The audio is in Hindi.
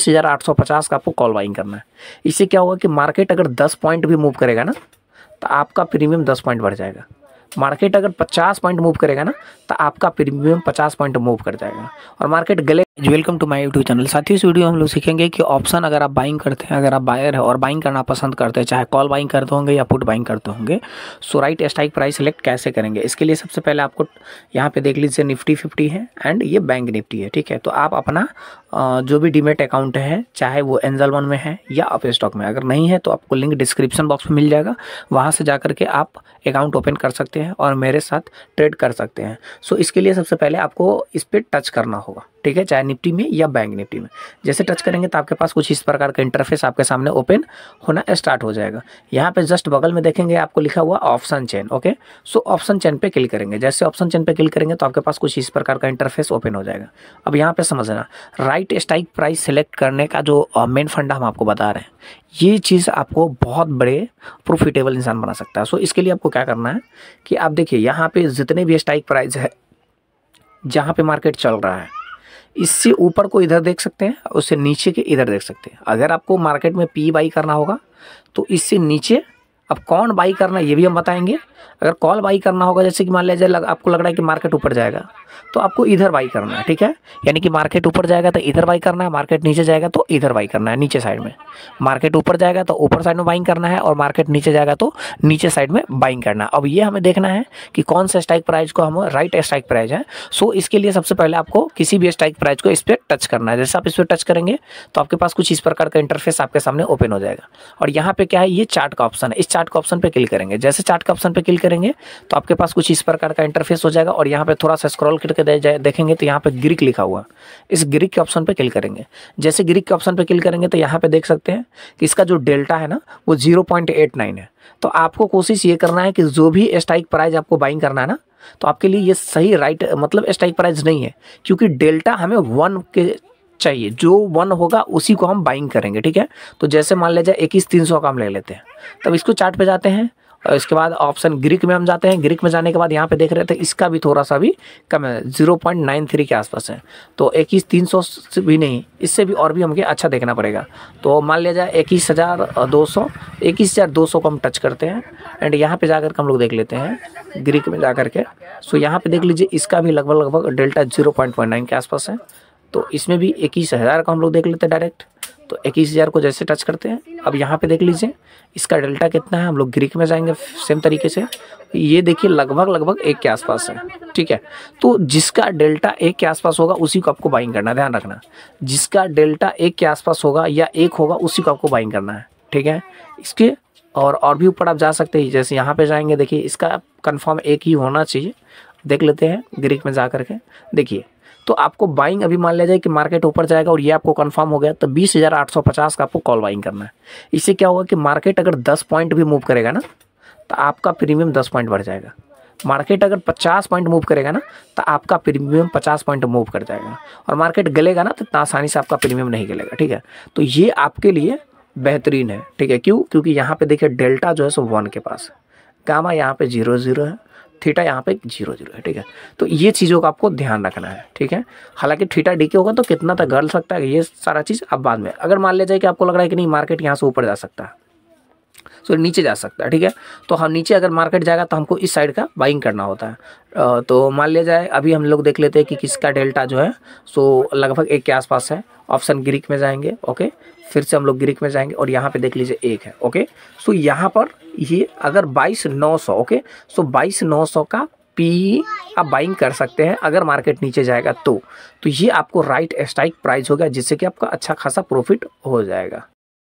हज़ार आठ सौ पचास का आपको कॉल बाइंग करना है इससे क्या होगा कि मार्केट अगर दस पॉइंट भी मूव करेगा ना तो आपका प्रीमियम दस पॉइंट बढ़ जाएगा मार्केट अगर पचास पॉइंट मूव करेगा ना तो आपका प्रीमियम पचास पॉइंट मूव कर जाएगा और मार्केट गले welcome to my YouTube channel साथियों इस वीडियो में हम लोग सीखेंगे कि ऑप्शन अगर आप बाइंग करते हैं अगर आप बायर है और बाइंग करना पसंद करते हैं चाहे कॉल बाइंग करते होंगे या पुट बाइंग करते होंगे so right strike price select कैसे करेंगे इसके लिए सबसे पहले आपको यहाँ पे देख लीजिए निफ्टी फिफ्टी है एंड ये बैंक निफ्टी है ठीक है तो आप अपना जो भी डीमेट अकाउंट है चाहे वो एंजल वन में है या अपे स्टॉक में अगर नहीं है तो आपको लिंक डिस्क्रिप्शन बॉक्स में मिल जाएगा वहाँ से जा के आप अकाउंट ओपन कर सकते हैं और मेरे साथ ट्रेड कर सकते हैं सो इसके लिए सबसे पहले आपको इस पर टच करना होगा ठीक है चाहे निफ्टी में या बैंक निफ्टी में जैसे टच करेंगे तो आपके पास कुछ इस प्रकार का इंटरफेस आपके सामने ओपन होना स्टार्ट हो जाएगा यहाँ पे जस्ट बगल में देखेंगे आपको लिखा हुआ option chain okay so option chain पे क्लिक करेंगे जैसे ऑप्शन चेन पे क्लिक करेंगे तो आपके पास कुछ इस प्रकार का इंटरफेस ओपन हो जाएगा अब यहाँ पे समझना राइट स्टाइक प्राइस सेलेक्ट करने का जो मेन फंडा हम आपको बता रहे हैं ये चीज़ आपको बहुत बड़े प्रोफिटेबल इंसान बना सकता है सो इसके लिए आपको क्या करना है कि आप देखिए यहाँ पे जितने भी स्टाइक प्राइस है जहाँ पे मार्केट चल रहा है इससे ऊपर को इधर देख सकते हैं उससे नीचे के इधर देख सकते हैं अगर आपको मार्केट में पी बाई करना होगा तो इससे नीचे अब कौन बाई करना ये भी हम बताएंगे अगर कॉल बाई करना होगा जैसे कि मान लीजिए लग, आपको लग रहा है कि मार्केट ऊपर जाएगा तो आपको इधर बाई करना है ठीक है यानी कि मार्केट ऊपर जाएगा तो इधर बाई करना है मार्केट नीचे जाएगा तो इधर बाई करना है नीचे साइड में मार्केट ऊपर जाएगा तो ऊपर साइड में बाइंग करना है और मार्केट नीचे जाएगा तो नीचे साइड में बाइंग करना है अब ये हमें देखना है कि कौन सा स्ट्राइक प्राइज को हम राइट स्ट्राइक प्राइज है सो इसके लिए सबसे पहले आपको किसी भी स्ट्राइक प्राइज को इस पर टच करना है जैसे आप इस पर टच करेंगे तो आपके पास कुछ इस प्रकार का इंटरफेस आपके सामने ओपन हो जाएगा और यहाँ पे क्या है ये चार्ट का ऑप्शन है इस चार्ट का ऑप्शन पर क्लिक करेंगे जैसे चार्ट का ऑप्शन पर क्लिक करेंगे तो आपके पास कुछ इस प्रकार का इंटरफेस हो जाएगा और यहाँ पे थोड़ा सा स्क्रॉल करके दे देखेंगे तो यहाँ पे ग्रीक लिखा हुआ इस ग्रीक के ऑप्शन पे क्लिक करेंगे जैसे ग्रीक के ऑप्शन पे क्लिक करेंगे तो यहाँ पे देख सकते हैं कि इसका जो डेल्टा है ना वो जीरो है तो आपको कोशिश ये करना है कि जो भी स्टाइक प्राइज आपको बाइंग करना है ना तो आपके लिए ये सही राइट मतलब स्टाइक प्राइज नहीं है क्योंकि डेल्टा हमें वन के चाहिए जो वन होगा उसी को हम बाइंग करेंगे ठीक है तो जैसे मान लीजिए इक्कीस तीन सौ का हम ले लेते हैं तब इसको चार्ट पे जाते हैं और इसके बाद ऑप्शन ग्रीक में हम जाते हैं ग्रीक में जाने के बाद यहाँ पे देख रहे थे इसका भी थोड़ा सा भी कम है जीरो पॉइंट नाइन थ्री के आसपास है तो इक्कीस तीन सौ भी नहीं इससे भी और भी हमको अच्छा देखना पड़ेगा तो मान लिया जाए इक्कीस हज़ार दो सौ इक्कीस हज़ार दो सौ को हम टच करते हैं एंड यहाँ पे जाकर के हम लोग देख लेते हैं ग्रीक में जा के सो यहाँ पे देख लीजिए इसका भी लगभग लगभग delta zero point one nine के आसपास है तो इसमें भी इक्कीस हज़ार का हम लोग देख लेते हैं डायरेक्ट तो इक्कीस हज़ार को जैसे टच करते हैं अब यहाँ पे देख लीजिए इसका डेल्टा कितना है हम लोग ग्रीक में जाएंगे सेम तरीके से ये देखिए लगभग लगभग एक के आसपास है ठीक है तो जिसका डेल्टा एक के आसपास होगा उसी को आपको बाइंग करना है ध्यान रखना जिसका डेल्टा एक के आसपास होगा या एक होगा उसी को आपको बाइंग करना है ठीक है इसके और और भी ऊपर आप जा सकते हैं जैसे यहाँ पे जाएंगे देखिए इसका कंफर्म एक ही होना चाहिए देख लेते हैं ग्रीक में जा करके देखिए तो आपको बाइंग अभी मान लिया जाए कि मार्केट ऊपर जाएगा और ये आपको कन्फर्म हो गया तो बीस हज़ार आठ सौ पचास का आपको कॉल बाइंग करना है इससे क्या होगा कि मार्केट अगर दस पॉइंट भी मूव करेगा ना तो आपका प्रीमियम दस पॉइंट बढ़ जाएगा मार्केट अगर पचास पॉइंट मूव करेगा ना तो आपका प्रीमियम पचास पॉइंट मूव कर जाएगा और मार्केट गलेगा ना तो इतना आसानी से आपका प्रीमियम नहीं गलेगा ठीक है तो ये आपके लिए बेहतरीन है ठीक है क्यों क्योंकि यहाँ पे देखिए डेल्टा जो है सो वन के पास है गामा यहाँ पे जीरो जीरो है थीटा यहाँ पे जीरो जीरो है ठीक है तो ये चीज़ों का आपको ध्यान रखना है ठीक है हालांकि थीटा डी के होगा तो कितना तक गल सकता है ये सारा चीज़ अब बाद में अगर मान लिया जाए कि आपको लग रहा है कि नहीं मार्केट यहाँ से ऊपर जा सकता है सो तो नीचे जा सकता है ठीक है तो हम नीचे अगर मार्केट जाएगा तो हमको इस साइड का बाइंग करना होता है तो मान लिया जाए अभी हम लोग देख लेते हैं कि किसका डेल्टा जो है सो लगभग एक के आसपास है ऑप्शन ग्रीक में जाएंगे ओके फिर से हम लोग ग्रीक में जाएंगे और यहाँ पे देख लीजिए एक है ओके सो यहाँ पर ये अगर बाईस नौ सौ ओके सो बाईस नौ सौ का पी आप बाइंग कर सकते हैं अगर मार्केट नीचे जाएगा तो तो ये आपको राइट स्ट्राइक प्राइस होगा जिससे कि आपका अच्छा खासा प्रॉफिट हो जाएगा